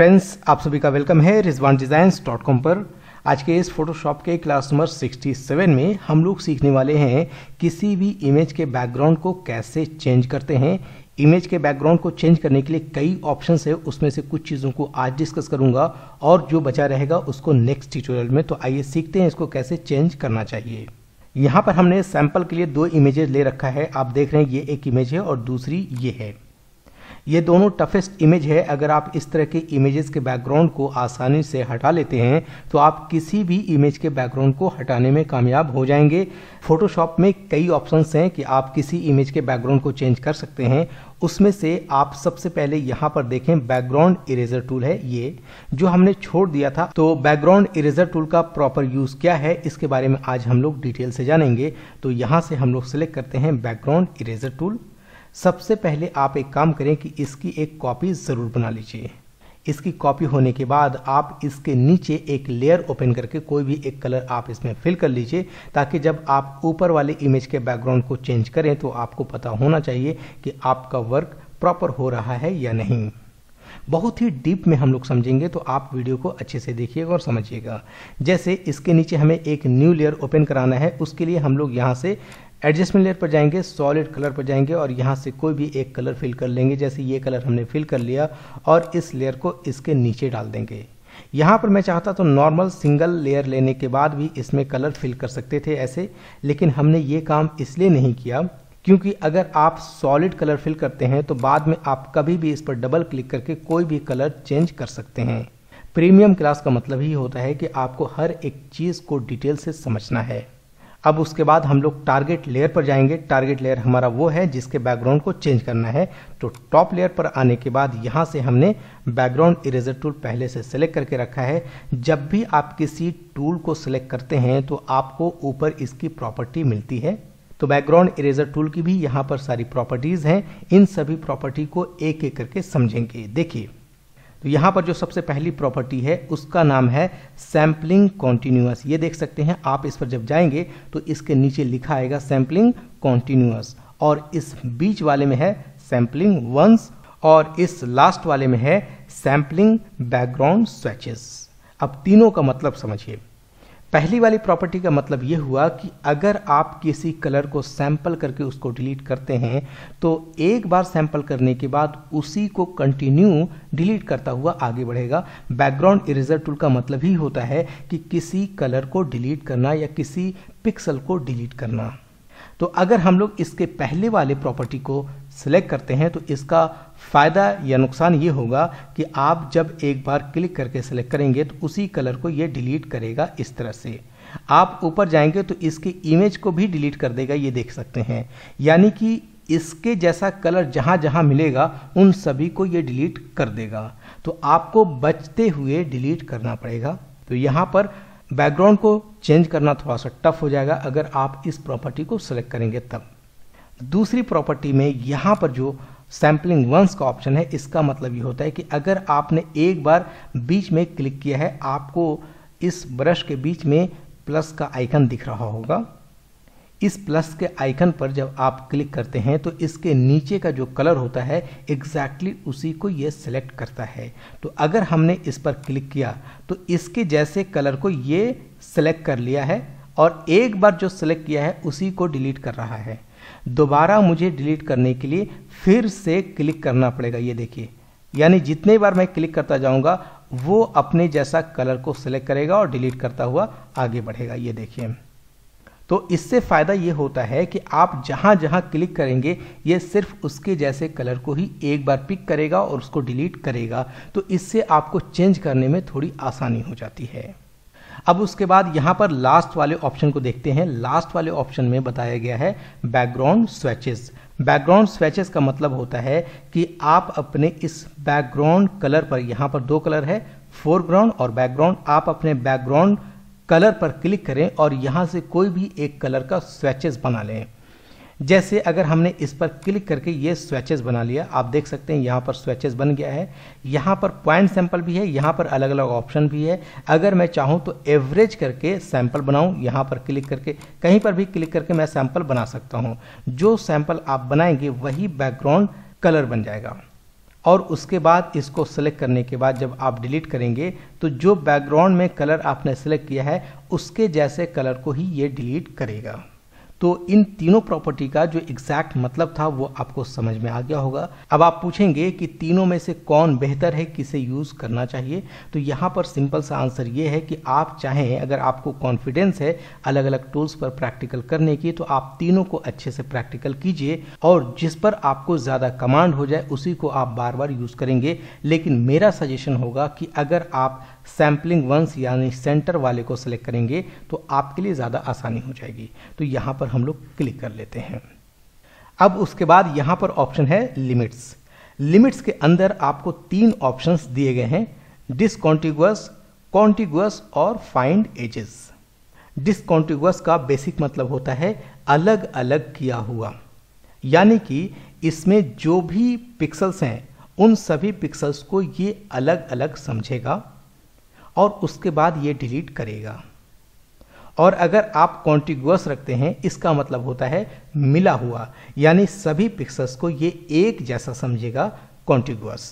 friends आप सभी का वेलकम है रिजवान डिजाइन डॉट कॉम पर आज के इस फोटोशॉप के क्लास नंबर 67 में हम लोग सीखने वाले हैं किसी भी इमेज के बैकग्राउंड को कैसे चेंज करते हैं इमेज के बैकग्राउंड को चेंज करने के लिए कई ऑप्शन है उसमें से कुछ चीज़ों को आज डिस्कस करूंगा और जो बचा रहेगा उसको नेक्स्ट ट्यूटोरियल में तो आइए सीखते हैं इसको कैसे चेंज करना चाहिए यहाँ पर हमने सैंपल के लिए दो इमेजेस ले रखा है आप देख रहे हैं ये एक इमेज है और दूसरी ये है ये दोनों टफेस्ट इमेज है अगर आप इस तरह के इमेजेस के बैकग्राउंड को आसानी से हटा लेते हैं तो आप किसी भी इमेज के बैकग्राउंड को हटाने में कामयाब हो जाएंगे फोटोशॉप में कई ऑप्शंस हैं कि आप किसी इमेज के बैकग्राउंड को चेंज कर सकते हैं उसमें से आप सबसे पहले यहाँ पर देखें बैकग्राउंड इरेजर टूल है ये जो हमने छोड़ दिया था तो बैकग्राउंड इरेजर टूल का प्रॉपर यूज क्या है इसके बारे में आज हम लोग डिटेल से जानेंगे तो यहाँ से हम लोग सिलेक्ट करते हैं बैकग्राउंड इरेजर टूल सबसे पहले आप एक काम करें कि इसकी एक कॉपी ज़रूर बना लीजिए इसकी कॉपी होने के बाद आप इसके नीचे एक लेयर ओपन करके कोई भी एक कलर आप इसमें फिल कर लीजिए ताकि जब आप ऊपर वाले इमेज के बैकग्राउंड को चेंज करें तो आपको पता होना चाहिए कि आपका वर्क प्रॉपर हो रहा है या नहीं बहुत ही डीप में हम लोग समझेंगे तो आप वीडियो को अच्छे से देखिएगा और समझिएगा जैसे इसके नीचे हमें एक न्यू लेयर ओपन कराना है उसके लिए हम लोग यहाँ से एडजस्टमेंट लेयर पर जाएंगे सॉलिड कलर पर जाएंगे और यहाँ से कोई भी एक कलर फिल कर लेंगे जैसे ये कलर हमने फिल कर लिया और इस लेयर को इसके नीचे डाल देंगे यहाँ पर मैं चाहता तो नॉर्मल सिंगल लेयर लेने के बाद भी इसमें कलर फिल कर सकते थे ऐसे लेकिन हमने ये काम इसलिए नहीं किया क्योंकि अगर आप सॉलिड कलर फिल करते हैं तो बाद में आप कभी भी इस पर डबल क्लिक करके कोई भी कलर चेंज कर सकते हैं प्रीमियम क्लास का मतलब ही होता है कि आपको हर एक चीज़ को डिटेल से समझना है अब उसके बाद हम लोग टारगेट लेयर पर जाएंगे टारगेट लेयर हमारा वो है जिसके बैकग्राउंड को चेंज करना है तो टॉप लेयर पर आने के बाद यहाँ से हमने बैकग्राउंड इरेजर टूल पहले से सिलेक्ट करके रखा है जब भी आप किसी टूल को सिलेक्ट करते हैं तो आपको ऊपर इसकी प्रॉपर्टी मिलती है तो बैकग्राउंड इरेजर टूल की भी यहाँ पर सारी प्रॉपर्टीज़ हैं इन सभी प्रॉपर्टी को एक एक करके समझेंगे देखिए तो यहाँ पर जो सबसे पहली प्रॉपर्टी है उसका नाम है सैम्पलिंग कॉन्टिन्यूस ये देख सकते हैं आप इस पर जब जाएंगे तो इसके नीचे लिखा आएगा सैम्पलिंग कॉन्टिन्यूस और इस बीच वाले में है सैम्पलिंग वंस और इस लास्ट वाले में है सैम्पलिंग बैकग्राउंड स्वेचेस अब तीनों का मतलब समझिए पहली वाली प्रॉपर्टी का मतलब ये हुआ कि अगर आप किसी कलर को सैंपल करके उसको डिलीट करते हैं तो एक बार सैंपल करने के बाद उसी को कंटिन्यू डिलीट करता हुआ आगे बढ़ेगा बैकग्राउंड इरेजर टूल का मतलब ही होता है कि किसी कलर को डिलीट करना या किसी पिक्सल को डिलीट करना तो अगर हम लोग इसके पहले वाले प्रॉपर्टी को सिलेक्ट करते हैं तो इसका फ़ायदा या नुकसान ये होगा कि आप जब एक बार क्लिक करके सेलेक्ट करेंगे तो उसी कलर को ये डिलीट करेगा इस तरह से आप ऊपर जाएंगे तो इसकी इमेज को भी डिलीट कर देगा ये देख सकते हैं यानी कि इसके जैसा कलर जहाँ जहाँ मिलेगा उन सभी को ये डिलीट कर देगा तो आपको बचते हुए डिलीट करना पड़ेगा तो यहाँ पर बैकग्राउंड को चेंज करना थोड़ा सा टफ हो जाएगा अगर आप इस प्रॉपर्टी को सिलेक्ट करेंगे तब दूसरी प्रॉपर्टी में यहाँ पर जो सैम्पलिंग वंस का ऑप्शन है इसका मतलब ये होता है कि अगर आपने एक बार बीच में क्लिक किया है आपको इस ब्रश के बीच में प्लस का आइकन दिख रहा होगा इस प्लस के आइकन पर जब आप क्लिक करते हैं तो इसके नीचे का जो कलर होता है एग्जैक्टली exactly उसी को ये सिलेक्ट करता है तो अगर हमने इस पर क्लिक किया तो इसके जैसे कलर को ये सिलेक्ट कर लिया है और एक बार जो सिलेक्ट किया है उसी को डिलीट कर रहा है दोबारा मुझे डिलीट करने के लिए फिर से क्लिक करना पड़ेगा ये देखिए यानी जितने बार मैं क्लिक करता जाऊंगा वो अपने जैसा कलर को सिलेक्ट करेगा और डिलीट करता हुआ आगे बढ़ेगा ये देखिए तो इससे फ़ायदा ये होता है कि आप जहां जहां क्लिक करेंगे ये सिर्फ उसके जैसे कलर को ही एक बार पिक करेगा और उसको डिलीट करेगा तो इससे आपको चेंज करने में थोड़ी आसानी हो जाती है अब उसके बाद यहाँ पर लास्ट वाले ऑप्शन को देखते हैं लास्ट वाले ऑप्शन में बताया गया है बैकग्राउंड स्वेचेस बैकग्राउंड स्वेचेस का मतलब होता है कि आप अपने इस बैकग्राउंड कलर पर यहाँ पर दो कलर है फोरग्राउंड और बैकग्राउंड आप अपने बैकग्राउंड कलर पर क्लिक करें और यहाँ से कोई भी एक कलर का स्वेचेस बना लें जैसे अगर हमने इस पर क्लिक करके ये स्वेचेस बना लिया आप देख सकते हैं यहाँ पर स्वेचेस बन गया है यहाँ पर पॉइंट सैंपल भी है यहाँ पर अलग अलग ऑप्शन भी है अगर मैं चाहूँ तो एवरेज करके सैंपल बनाऊँ यहाँ पर क्लिक करके कहीं पर भी क्लिक करके मैं सैंपल बना सकता हूँ जो सैंपल आप बनाएंगे वही बैकग्राउंड कलर बन जाएगा और उसके बाद इसको सेलेक्ट करने के बाद जब आप डिलीट करेंगे तो जो बैकग्राउंड में कलर आपने सेलेक्ट किया है उसके जैसे कलर को ही ये डिलीट करेगा तो इन तीनों प्रॉपर्टी का जो एग्जैक्ट मतलब था वो आपको समझ में आ गया होगा अब आप पूछेंगे कि तीनों में से कौन बेहतर है किसे यूज़ करना चाहिए तो यहाँ पर सिंपल सा आंसर ये है कि आप चाहें अगर आपको कॉन्फिडेंस है अलग अलग टूल्स पर प्रैक्टिकल करने की तो आप तीनों को अच्छे से प्रैक्टिकल कीजिए और जिस पर आपको ज़्यादा कमांड हो जाए उसी को आप बार बार यूज़ करेंगे लेकिन मेरा सजेशन होगा कि अगर आप सैम्पलिंग वंस यानी सेंटर वाले को सिलेक्ट करेंगे तो आपके लिए ज़्यादा आसानी हो जाएगी तो यहाँ पर हम लोग क्लिक कर लेते हैं अब उसके बाद यहाँ पर ऑप्शन है लिमिट्स लिमिट्स के अंदर आपको तीन ऑप्शंस दिए गए हैं डिसकॉन्टिगुअस कॉन्टिगुअस और फाइंड एजेस डिसकॉन्टिगुअस का बेसिक मतलब होता है अलग अलग किया हुआ यानी कि इसमें जो भी पिक्सल्स हैं उन सभी पिक्सल्स को ये अलग अलग समझेगा और उसके बाद ये डिलीट करेगा और अगर आप कॉन्टिगुअस रखते हैं इसका मतलब होता है मिला हुआ यानी सभी पिक्सल्स को ये एक जैसा समझेगा कॉन्टिगुअस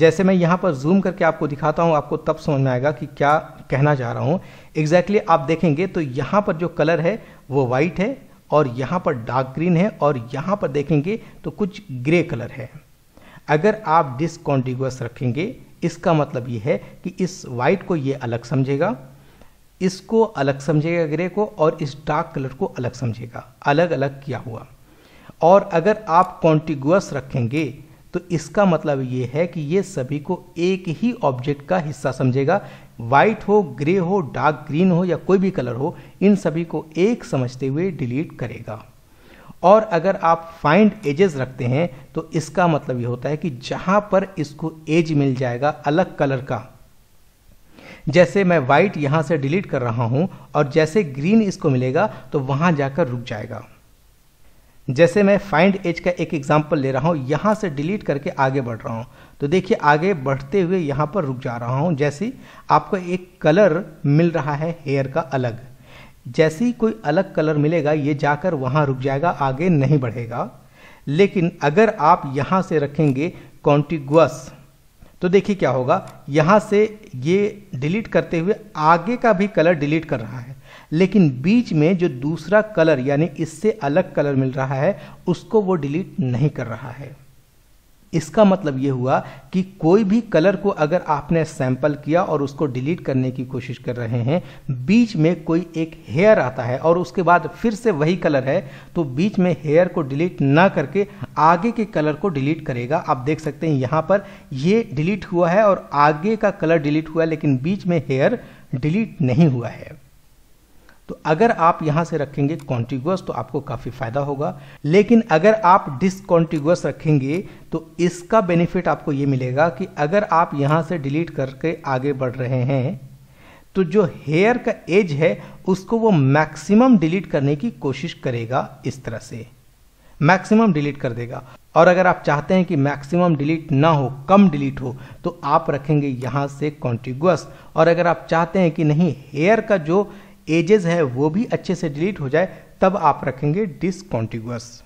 जैसे मैं यहाँ पर जूम करके आपको दिखाता हूँ आपको तब समझ में आएगा कि क्या कहना चाह रहा हूँ एग्जैक्टली exactly आप देखेंगे तो यहाँ पर जो कलर है वो वाइट है और यहाँ पर डार्क ग्रीन है और यहाँ पर देखेंगे तो कुछ ग्रे कलर है अगर आप डिसकॉन्टिगुअस रखेंगे इसका मतलब ये है कि इस वाइट को ये अलग समझेगा इसको अलग समझेगा ग्रे को और इस डार्क कलर को अलग समझेगा अलग अलग किया हुआ और अगर आप कॉन्टिगुअस रखेंगे तो इसका मतलब ये है कि ये सभी को एक ही ऑब्जेक्ट का हिस्सा समझेगा वाइट हो ग्रे हो डार्क ग्रीन हो या कोई भी कलर हो इन सभी को एक समझते हुए डिलीट करेगा और अगर आप फाइंड एजेस रखते हैं तो इसका मतलब ये होता है कि जहां पर इसको एज मिल जाएगा अलग कलर का जैसे मैं वाइट यहां से डिलीट कर रहा हूं और जैसे ग्रीन इसको मिलेगा तो वहां जाकर रुक जाएगा जैसे मैं फाइंड एज का एक एग्जाम्पल ले रहा हूं यहां से डिलीट करके आगे बढ़ रहा हूं तो देखिए आगे बढ़ते हुए यहां पर रुक जा रहा हूं जैसे आपको एक कलर मिल रहा है हेयर का अलग जैसे ही कोई अलग कलर मिलेगा ये जाकर वहाँ रुक जाएगा आगे नहीं बढ़ेगा लेकिन अगर आप यहाँ से रखेंगे कॉन्टिगुअस तो देखिए क्या होगा यहाँ से ये डिलीट करते हुए आगे का भी कलर डिलीट कर रहा है लेकिन बीच में जो दूसरा कलर यानी इससे अलग कलर मिल रहा है उसको वो डिलीट नहीं कर रहा है इसका मतलब ये हुआ कि कोई भी कलर को अगर आपने सैंपल किया और उसको डिलीट करने की कोशिश कर रहे हैं बीच में कोई एक हेयर आता है और उसके बाद फिर से वही कलर है तो बीच में हेयर को डिलीट ना करके आगे के कलर को डिलीट करेगा आप देख सकते हैं यहाँ पर ये डिलीट हुआ है और आगे का कलर डिलीट हुआ है लेकिन बीच में हेयर डिलीट नहीं हुआ है तो अगर आप यहां से रखेंगे कॉन्टिगुअस तो आपको काफ़ी फायदा होगा लेकिन अगर आप डिसकॉन्टिगुअस रखेंगे तो इसका बेनिफिट आपको ये मिलेगा कि अगर आप यहां से डिलीट करके आगे बढ़ रहे हैं तो जो हेयर का एज है उसको वो मैक्सिमम डिलीट करने की कोशिश करेगा इस तरह से मैक्सिमम डिलीट कर देगा और अगर आप चाहते हैं कि मैक्सिमम डिलीट ना हो कम डिलीट हो तो आप रखेंगे यहां से कॉन्टिगुअस और अगर आप चाहते हैं कि नहीं हेयर का जो एजेस है वो भी अच्छे से डिलीट हो जाए तब आप रखेंगे डिसकॉन्टिगस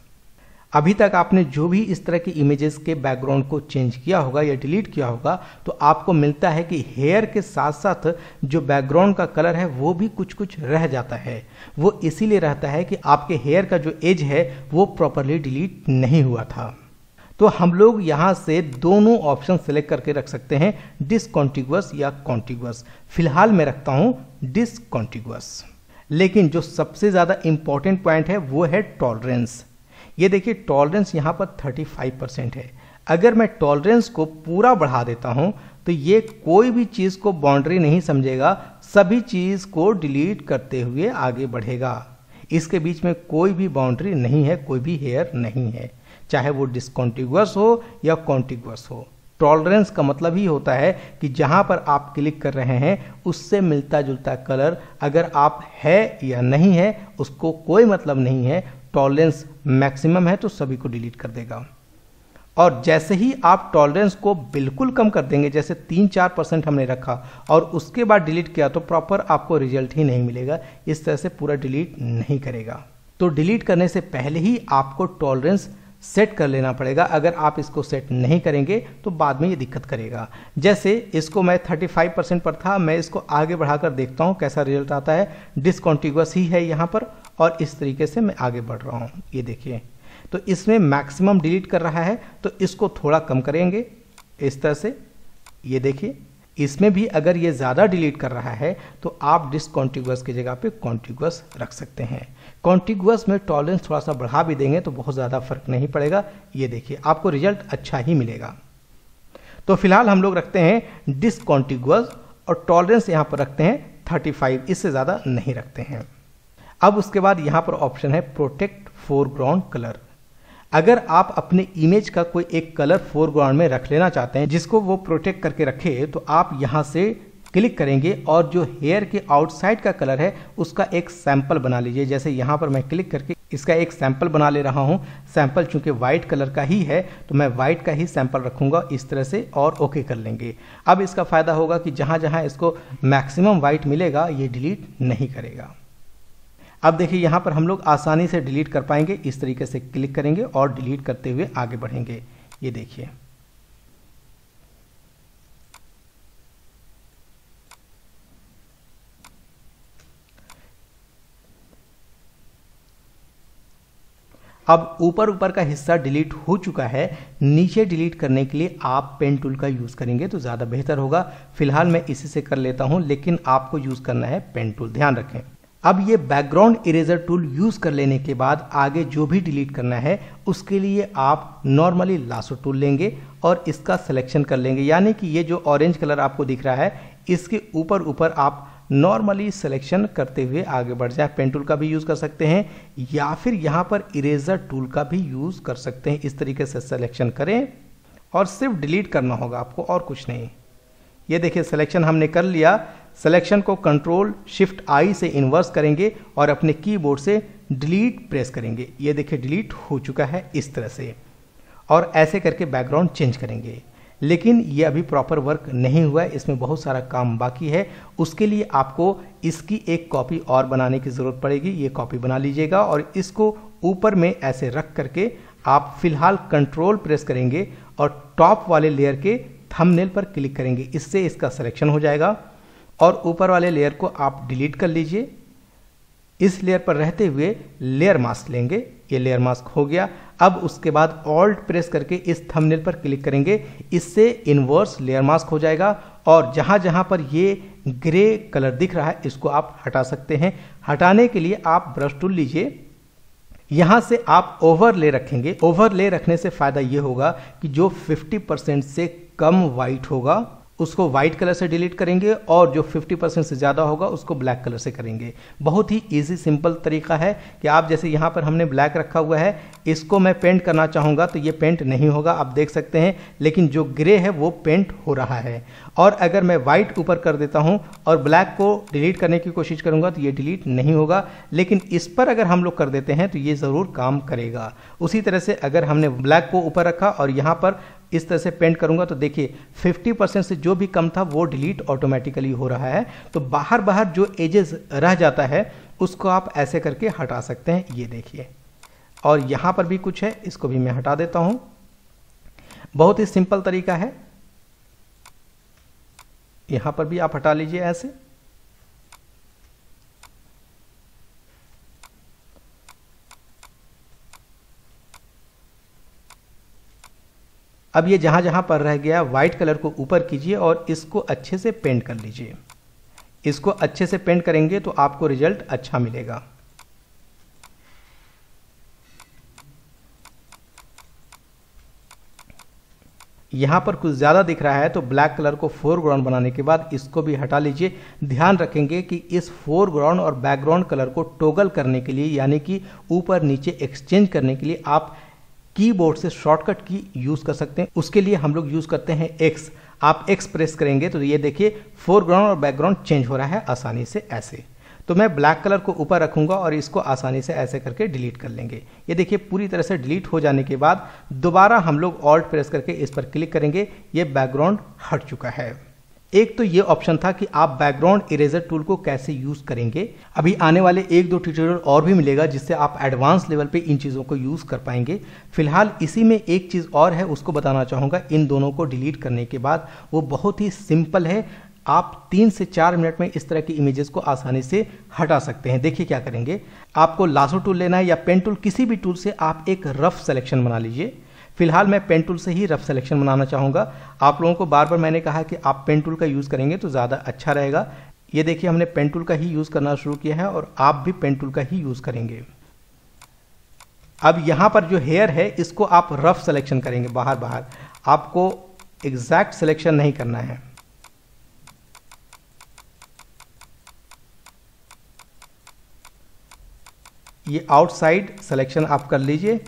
अभी तक आपने जो भी इस तरह की इमेजेस के बैकग्राउंड को चेंज किया होगा या डिलीट किया होगा तो आपको मिलता है कि हेयर के साथ साथ जो बैकग्राउंड का कलर है वो भी कुछ कुछ रह जाता है वो इसीलिए रहता है कि आपके हेयर का जो एज है वो प्रॉपरली डिलीट नहीं हुआ था तो हम लोग यहाँ से दोनों ऑप्शन सेलेक्ट करके रख सकते हैं डिसकॉन्टिगुअस या कॉन्टिगुअस फिलहाल मैं रखता हूँ डिसकॉन्टिगुअस लेकिन जो सबसे ज़्यादा इंपॉर्टेंट पॉइंट है वो है टॉलरेंस ये देखिए टॉलरेंस यहाँ पर 35 परसेंट है अगर मैं टॉलरेंस को पूरा बढ़ा देता हूँ तो ये कोई भी चीज़ को बाउंड्री नहीं समझेगा सभी चीज़ को डिलीट करते हुए आगे बढ़ेगा इसके बीच में कोई भी बाउंड्री नहीं है कोई भी हेयर नहीं है चाहे वो डिसकॉन्टिगस हो या कॉन्टिगस हो टॉलरेंस का मतलब ही होता है कि जहाँ पर आप क्लिक कर रहे हैं उससे मिलता जुलता कलर अगर आप है या नहीं है उसको कोई मतलब नहीं है टॉलरेंस मैक्सिमम है तो सभी को डिलीट कर देगा और जैसे ही आप टॉलरेंस को बिल्कुल कम कर देंगे जैसे तीन चार परसेंट हमने रखा और उसके बाद डिलीट किया तो प्रॉपर आपको रिजल्ट ही नहीं मिलेगा इस तरह से पूरा डिलीट नहीं करेगा तो डिलीट करने से पहले ही आपको टॉलरेंस सेट कर लेना पड़ेगा अगर आप इसको सेट नहीं करेंगे तो बाद में ये दिक्कत करेगा जैसे इसको मैं 35 परसेंट पर था मैं इसको आगे बढ़ाकर देखता हूँ कैसा रिजल्ट आता है डिसकॉन्टिगस ही है यहाँ पर और इस तरीके से मैं आगे बढ़ रहा हूँ ये देखिए तो इसमें मैक्सिमम डिलीट कर रहा है तो इसको थोड़ा कम करेंगे इस तरह से ये देखिए इसमें भी अगर ये ज़्यादा डिलीट कर रहा है तो आप डिसकॉन्टिगुअस की जगह पे कॉन्टिगुअस रख सकते हैं कॉन्टिगुअस में टॉलरेंस थोड़ा सा बढ़ा भी देंगे तो बहुत ज़्यादा फर्क नहीं पड़ेगा ये देखिए आपको रिजल्ट अच्छा ही मिलेगा तो फिलहाल हम लोग रखते हैं डिसकॉन्टिगुअस और टॉलरेंस यहाँ पर रखते हैं फाइव इससे ज़्यादा नहीं रखते हैं अब उसके बाद यहाँ पर ऑप्शन है प्रोटेक्ट फोरग्राउंड कलर अगर आप अपने इमेज का कोई एक कलर फोरग्राउंड में रख लेना चाहते हैं जिसको वो प्रोटेक्ट करके रखे तो आप यहाँ से क्लिक करेंगे और जो हेयर के आउटसाइड का कलर है उसका एक सैंपल बना लीजिए जैसे यहाँ पर मैं क्लिक करके इसका एक सैंपल बना ले रहा हूँ सैंपल चूंकि वाइट कलर का ही है तो मैं वाइट का ही सैंपल रखूँगा इस तरह से और ओके कर लेंगे अब इसका फ़ायदा होगा कि जहाँ जहाँ इसको मैक्सिमम वाइट मिलेगा ये डिलीट नहीं करेगा अब देखिए यहाँ पर हम लोग आसानी से डिलीट कर पाएंगे इस तरीके से क्लिक करेंगे और डिलीट करते हुए आगे बढ़ेंगे ये देखिए अब ऊपर ऊपर का हिस्सा डिलीट हो चुका है नीचे डिलीट करने के लिए आप पेन टूल का यूज़ करेंगे तो ज़्यादा बेहतर होगा फिलहाल मैं इसी से कर लेता हूँ लेकिन आपको यूज़ करना है पेन टूल ध्यान रखें अब ये बैकग्राउंड इरेजर टूल यूज़ कर लेने के बाद आगे जो भी डिलीट करना है उसके लिए आप नॉर्मली लासो टूल लेंगे और इसका सिलेक्शन कर लेंगे यानी कि ये जो ऑरेंज कलर आपको दिख रहा है इसके ऊपर ऊपर आप नॉर्मली सिलेक्शन करते हुए आगे बढ़ जाए पेन टूल का भी यूज़ कर सकते हैं या फिर यहां पर इरेजर टूल का भी यूज़ कर सकते हैं इस तरीके से सिलेक्शन करें और सिर्फ डिलीट करना होगा आपको और कुछ नहीं ये देखिए सिलेक्शन हमने कर लिया सिलेक्शन को कंट्रोल शिफ्ट आई से इन्वर्स करेंगे और अपने कीबोर्ड से डिलीट प्रेस करेंगे ये देखिए डिलीट हो चुका है इस तरह से और ऐसे करके बैकग्राउंड चेंज करेंगे लेकिन ये अभी प्रॉपर वर्क नहीं हुआ है इसमें बहुत सारा काम बाकी है उसके लिए आपको इसकी एक कॉपी और बनाने की ज़रूरत पड़ेगी ये कॉपी बना लीजिएगा और इसको ऊपर में ऐसे रख करके आप फिलहाल कंट्रोल प्रेस करेंगे और टॉप वाले लेयर के थंबनेल पर क्लिक करेंगे इससे इसका सिलेक्शन हो जाएगा और ऊपर वाले लेयर को आप डिलीट कर लीजिए इस लेयर पर रहते हुए लेयर मास्क लेंगे ये लेयर मास्क हो गया अब उसके बाद ऑल्ट प्रेस करके इस थंबनेल पर क्लिक करेंगे इससे इनवर्स लेयर मास्क हो जाएगा और जहाँ जहाँ पर ये ग्रे कलर दिख रहा है इसको आप हटा सकते हैं हटाने के लिए आप ब्रश टूल लीजिए यहाँ से आप ओवरले रखेंगे ओवरले रखने से फ़ायदा ये होगा कि जो 50% से कम वाइट होगा उसको व्हाइट कलर से डिलीट करेंगे और जो 50 परसेंट से ज़्यादा होगा उसको ब्लैक कलर से करेंगे बहुत ही इजी सिंपल तरीका है कि आप जैसे यहाँ पर हमने ब्लैक रखा हुआ है इसको मैं पेंट करना चाहूँगा तो ये पेंट नहीं होगा आप देख सकते हैं लेकिन जो ग्रे है वो पेंट हो रहा है और अगर मैं व्हाइट ऊपर कर देता हूँ और ब्लैक को डिलीट करने की कोशिश करूँगा तो ये डिलीट नहीं होगा लेकिन इस पर अगर हम लोग कर देते हैं तो ये ज़रूर काम करेगा उसी तरह से अगर हमने ब्लैक को ऊपर रखा और यहाँ पर इस तरह से पेंट करूंगा तो देखिए 50 परसेंट से जो भी कम था वो डिलीट ऑटोमेटिकली हो रहा है तो बाहर बाहर जो एजेस रह जाता है उसको आप ऐसे करके हटा सकते हैं ये देखिए और यहाँ पर भी कुछ है इसको भी मैं हटा देता हूँ बहुत ही सिंपल तरीका है यहाँ पर भी आप हटा लीजिए ऐसे अब ये जहाँ जहाँ पर रह गया वाइट कलर को ऊपर कीजिए और इसको अच्छे से पेंट कर लीजिए इसको अच्छे से पेंट करेंगे तो आपको रिजल्ट अच्छा मिलेगा यहाँ पर कुछ ज़्यादा दिख रहा है तो ब्लैक कलर को फोरग्राउंड बनाने के बाद इसको भी हटा लीजिए ध्यान रखेंगे कि इस फोरग्राउंड और बैकग्राउंड कलर को टोगल करने के लिए यानी कि ऊपर नीचे एक्सचेंज करने के लिए आप कीबोर्ड से शॉर्टकट की यूज कर सकते हैं उसके लिए हम लोग यूज करते हैं एक्स आप एक्स प्रेस करेंगे तो ये देखिए फोरग्राउंड और बैकग्राउंड चेंज हो रहा है आसानी से ऐसे तो मैं ब्लैक कलर को ऊपर रखूंगा और इसको आसानी से ऐसे करके डिलीट कर लेंगे ये देखिए पूरी तरह से डिलीट हो जाने के बाद दोबारा हम लोग ऑल्ट प्रेस करके इस पर क्लिक करेंगे ये बैकग्राउंड हट चुका है एक तो ये ऑप्शन था कि आप बैकग्राउंड इरेजर टूल को कैसे यूज करेंगे अभी आने वाले एक दो ट्यूटोरियल और भी मिलेगा जिससे आप एडवांस लेवल पे इन चीज़ों को यूज कर पाएंगे फिलहाल इसी में एक चीज़ और है उसको बताना चाहूंगा इन दोनों को डिलीट करने के बाद वो बहुत ही सिंपल है आप तीन से चार मिनट में इस तरह की इमेजेस को आसानी से हटा सकते हैं देखिए क्या करेंगे आपको लासो टूल लेना है या पेन टूल किसी भी टूल से आप एक रफ सेलेक्शन बना लीजिए फिलहाल मैं पेन टूल से ही रफ सिलेक्शन बनाना चाहूँगा आप लोगों को बार बार मैंने कहा कि आप पेन टूल का यूज़ करेंगे तो ज़्यादा अच्छा रहेगा ये देखिए हमने पेन टूल का ही यूज़ करना शुरू किया है और आप भी पेन टूल का ही यूज़ करेंगे अब यहाँ पर जो हेयर है इसको आप रफ सिलेक्शन करेंगे बाहर बाहर आपको एग्जैक्ट सिलेक्शन नहीं करना है ये आउटसाइड सिलेक्शन आप कर लीजिए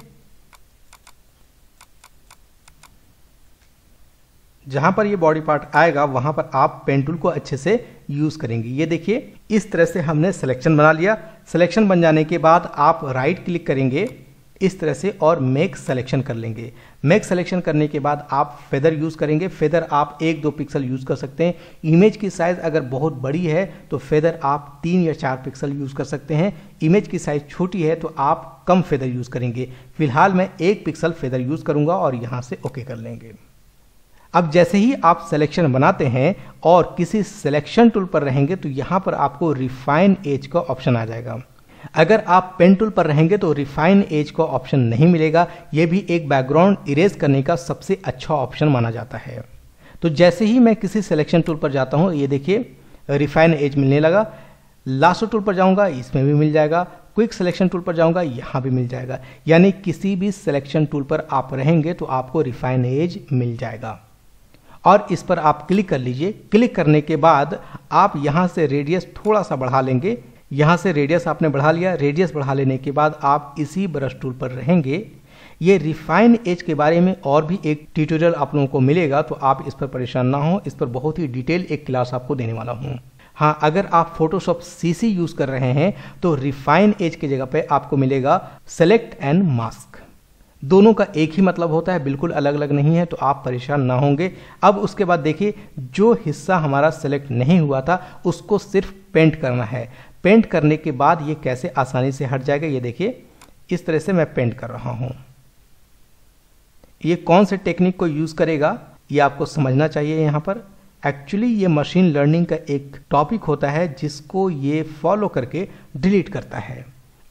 जहां पर ये बॉडी पार्ट आएगा वहां पर आप पेन टूल को अच्छे से यूज करेंगे ये देखिए इस तरह से हमने सिलेक्शन बना लिया सिलेक्शन बन जाने के बाद आप राइट क्लिक करेंगे इस तरह से और मेक सिलेक्शन कर लेंगे मेक सिलेक्शन करने के बाद आप फेदर यूज़ करेंगे फेदर आप एक दो पिक्सल यूज़ कर सकते हैं इमेज की साइज़ अगर बहुत बड़ी है तो फेदर आप तीन या चार पिक्सल यूज़ कर सकते हैं इमेज की साइज़ छोटी है तो आप कम फेदर यूज़ करेंगे फिलहाल मैं एक पिक्सल फेदर यूज़ करूंगा और यहां से ओके कर लेंगे अब जैसे ही आप सिलेक्शन बनाते हैं और किसी सिलेक्शन टूल पर रहेंगे तो यहाँ पर आपको रिफाइन एज का ऑप्शन आ जाएगा अगर आप पेन टूल पर रहेंगे तो रिफाइन एज का ऑप्शन नहीं मिलेगा ये भी एक बैकग्राउंड इरेज करने का सबसे अच्छा ऑप्शन माना जाता है तो जैसे ही मैं किसी सिलेक्शन टूल पर जाता हूँ ये देखिए रिफाइन एज मिलने लगा लास्ट टूल पर जाऊँगा इसमें भी मिल जाएगा क्विक सिलेक्शन टूल पर जाऊँगा यहाँ भी मिल जाएगा यानी किसी भी सिलेक्शन टूल पर आप रहेंगे तो आपको रिफाइन एज मिल जाएगा और इस पर आप क्लिक कर लीजिए क्लिक करने के बाद आप यहाँ से रेडियस थोड़ा सा बढ़ा लेंगे यहाँ से रेडियस आपने बढ़ा लिया रेडियस बढ़ा लेने के बाद आप इसी ब्रश टूल पर रहेंगे ये रिफाइन एज के बारे में और भी एक ट्यूटोरियल आप लोगों को मिलेगा तो आप इस पर परेशान ना हो इस पर बहुत ही डिटेल एक क्लास आपको देने वाला हूँ हाँ अगर आप फोटोशॉप सीसी यूज़ कर रहे हैं तो रिफाइन एज की जगह पे आपको मिलेगा सेलेक्ट एंड मास्क दोनों का एक ही मतलब होता है बिल्कुल अलग अलग नहीं है तो आप परेशान ना होंगे अब उसके बाद देखिए जो हिस्सा हमारा सेलेक्ट नहीं हुआ था उसको सिर्फ पेंट करना है पेंट करने के बाद ये कैसे आसानी से हट जाएगा ये देखिए इस तरह से मैं पेंट कर रहा हूँ ये कौन से टेक्निक को यूज़ करेगा ये आपको समझना चाहिए यहाँ पर एक्चुअली ये मशीन लर्निंग का एक टॉपिक होता है जिसको ये फॉलो करके डिलीट करता है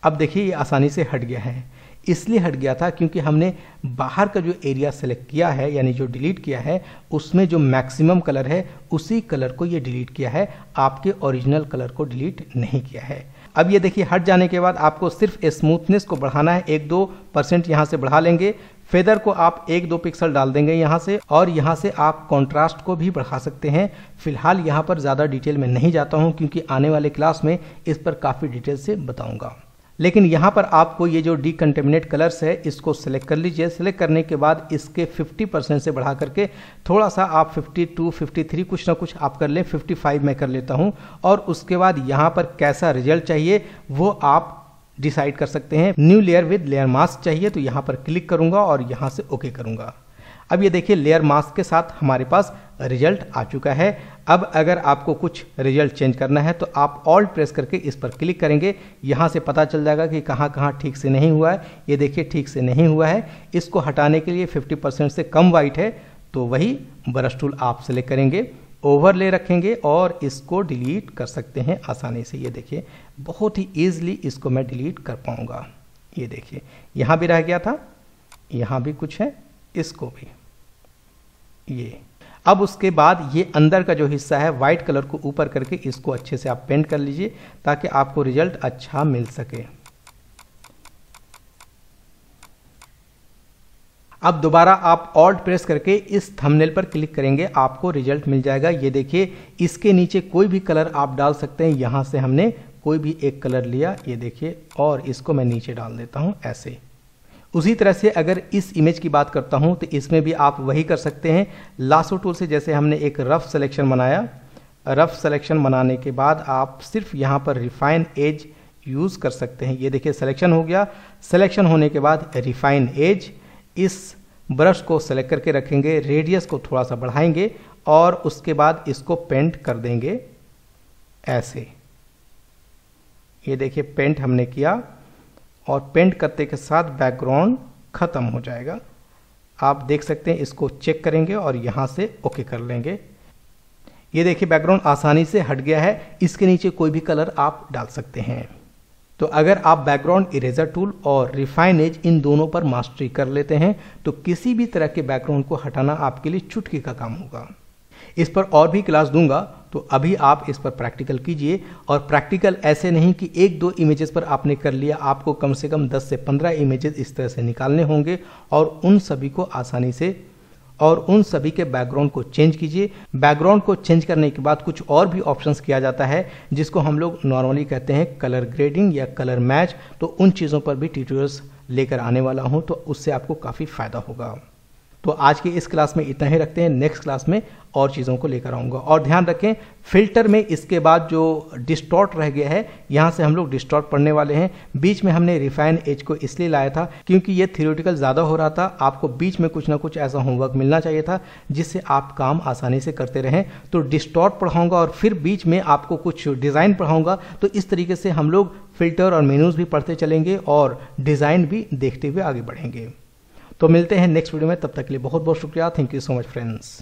अब देखिए ये आसानी से हट गया है इसलिए हट गया था क्योंकि हमने बाहर का जो एरिया सेलेक्ट किया है यानी जो डिलीट किया है उसमें जो मैक्सिमम कलर है उसी कलर को ये डिलीट किया है आपके ओरिजिनल कलर को डिलीट नहीं किया है अब ये देखिए हट जाने के बाद आपको सिर्फ स्मूथनेस को बढ़ाना है एक दो परसेंट यहाँ से बढ़ा लेंगे फेदर को आप एक दो पिक्सल डाल देंगे यहाँ से और यहाँ से आप कंट्रास्ट को भी बढ़ा सकते हैं फिलहाल यहाँ पर ज़्यादा डिटेल में नहीं जाता हूँ क्योंकि आने वाले क्लास में इस पर काफ़ी डिटेल से बताऊँगा लेकिन यहाँ पर आपको ये जो डिकन्टेमिनेट कलर्स है इसको सेलेक्ट कर लीजिए सेलेक्ट करने के बाद इसके 50 परसेंट से बढ़ा करके थोड़ा सा आप 52, 53 कुछ ना कुछ आप कर लें 55 मैं कर लेता हूँ और उसके बाद यहाँ पर कैसा रिजल्ट चाहिए वो आप डिसाइड कर सकते हैं new layer with layer mask चाहिए तो यहाँ पर क्लिक करूँगा और यहाँ से ओके करूँगा अब ये देखिए लेयर मास्क के साथ हमारे पास रिजल्ट आ चुका है अब अगर आपको कुछ रिजल्ट चेंज करना है तो आप ऑल्ट प्रेस करके इस पर क्लिक करेंगे यहाँ से पता चल जाएगा कि कहाँ कहाँ ठीक से नहीं हुआ है ये देखिए ठीक से नहीं हुआ है इसको हटाने के लिए 50 परसेंट से कम वाइट है तो वही ब्रश टूल आप सेलेक्ट करेंगे ओवरले रखेंगे और इसको डिलीट कर सकते हैं आसानी से ये देखिए बहुत ही ईजिली इसको मैं डिलीट कर पाऊँगा ये देखिए यहाँ भी रह गया था यहाँ भी कुछ है इसको भी ये अब उसके बाद ये अंदर का जो हिस्सा है वाइट कलर को ऊपर करके इसको अच्छे से आप पेंट कर लीजिए ताकि आपको रिजल्ट अच्छा मिल सके अब दोबारा आप ऑल्ट प्रेस करके इस थंबनेल पर क्लिक करेंगे आपको रिजल्ट मिल जाएगा ये देखिए इसके नीचे कोई भी कलर आप डाल सकते हैं यहाँ से हमने कोई भी एक कलर लिया ये देखिए और इसको मैं नीचे डाल देता हूँ ऐसे उसी तरह से अगर इस इमेज की बात करता हूँ तो इसमें भी आप वही कर सकते हैं लासो टूल से जैसे हमने एक रफ सिलेक्शन बनाया रफ सिलेक्शन बनाने के बाद आप सिर्फ यहाँ पर रिफाइन एज यूज़ कर सकते हैं ये देखिए सिलेक्शन हो गया सिलेक्शन होने के बाद रिफाइन एज इस ब्रश को सेलेक्ट करके रखेंगे रेडियस को थोड़ा सा बढ़ाएंगे और उसके बाद इसको पेंट कर देंगे ऐसे ये देखिए पेंट हमने किया और पेंट करते के साथ बैकग्राउंड ख़त्म हो जाएगा आप देख सकते हैं इसको चेक करेंगे और यहाँ से ओके कर लेंगे ये देखिए बैकग्राउंड आसानी से हट गया है इसके नीचे कोई भी कलर आप डाल सकते हैं तो अगर आप बैकग्राउंड इरेजर टूल और रिफाइन एज इन दोनों पर मास्टरी कर लेते हैं तो किसी भी तरह के बैकग्राउंड को हटाना आपके लिए चुटकी का काम होगा इस पर और भी क्लास दूंगा तो अभी आप इस पर प्रैक्टिकल कीजिए और प्रैक्टिकल ऐसे नहीं कि एक दो इमेजेस पर आपने कर लिया आपको कम से कम 10 से 15 इमेजेस इस तरह से निकालने होंगे और उन सभी को आसानी से और उन सभी के बैकग्राउंड को चेंज कीजिए बैकग्राउंड को चेंज करने के बाद कुछ और भी ऑप्शंस किया जाता है जिसको हम लोग नॉर्मली कहते हैं कलर ग्रेडिंग या कलर मैच तो उन चीज़ों पर भी ट्यूटोरियल्स लेकर आने वाला हूँ तो उससे आपको काफ़ी फ़ायदा होगा तो आज की इस क्लास में इतना ही रखते हैं नेक्स्ट क्लास में और चीज़ों को लेकर आऊँगा और ध्यान रखें फिल्टर में इसके बाद जो डिस्टॉर्ट रह गया है यहाँ से हम लोग डिस्टॉर्ट पढ़ने वाले हैं बीच में हमने रिफाइन एज को इसलिए लाया था क्योंकि ये थियोरिटिकल ज़्यादा हो रहा था आपको बीच में कुछ ना कुछ ऐसा होमवर्क मिलना चाहिए था जिससे आप काम आसानी से करते रहें तो डिस्टॉर्ट पढ़ाऊँगा और फिर बीच में आपको कुछ डिज़ाइन पढ़ाऊँगा तो इस तरीके से हम लोग फिल्टर और मेनूज भी पढ़ते चलेंगे और डिज़ाइन भी देखते हुए आगे बढ़ेंगे तो मिलते हैं नेक्स्ट वीडियो में तब तक के लिए बहुत बहुत शुक्रिया thank you so much friends